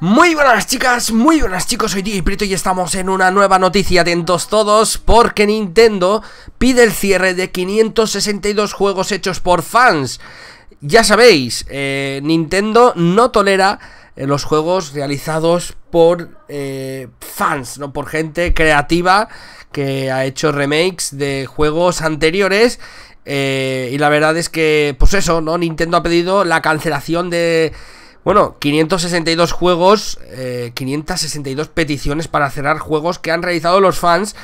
Muy buenas chicas, muy buenas chicos, soy DJ Prito y estamos en una nueva noticia, atentos todos, porque Nintendo pide el cierre de 562 juegos hechos por fans. Ya sabéis, eh, Nintendo no tolera eh, los juegos realizados por eh, fans, no por gente creativa que ha hecho remakes de juegos anteriores y la verdad es que, pues eso, ¿no? Nintendo ha pedido la cancelación de bueno, 562 juegos, 562 eh, peticiones para cerrar juegos que han realizado los fans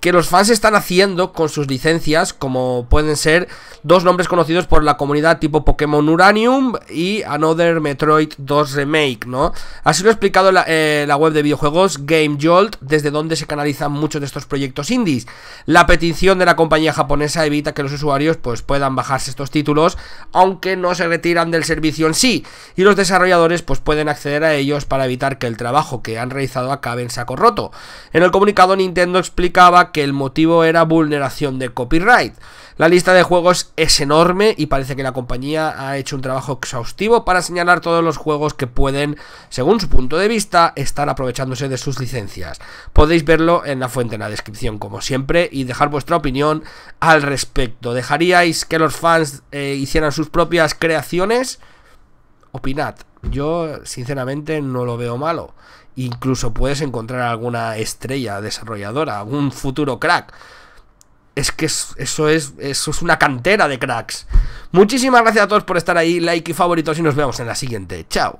que los fans están haciendo con sus licencias, como pueden ser dos nombres conocidos por la comunidad tipo Pokémon Uranium y Another Metroid 2 Remake, ¿no? Así lo ha explicado eh, la, web de videojuegos Game Jolt, desde donde se canalizan muchos de estos proyectos indies. La petición de la compañía japonesa evita que los usuarios pues, puedan bajarse estos títulos, aunque no se retiran del servicio en sí, y los desarrolladores pues, pueden acceder a ellos para evitar que el trabajo que han realizado acabe en saco roto. En el comunicado Nintendo explicaba que el motivo era vulneración de copyright. La lista de juegos es enorme y parece que la compañía ha hecho un trabajo exhaustivo para señalar todos los juegos que pueden, según su punto de vista, estar aprovechándose de sus licencias. Podéis verlo en la fuente en la descripción, como siempre, y dejar vuestra opinión al respecto. ¿Dejaríais que los fans eh, hicieran sus propias creaciones? opinad. Yo, sinceramente, no lo veo malo. Incluso puedes encontrar alguna estrella desarrolladora, algún futuro crack. Es que eso es, eso es una cantera de cracks. Muchísimas gracias a todos por estar ahí, like y favoritos y nos vemos en la siguiente. Chao.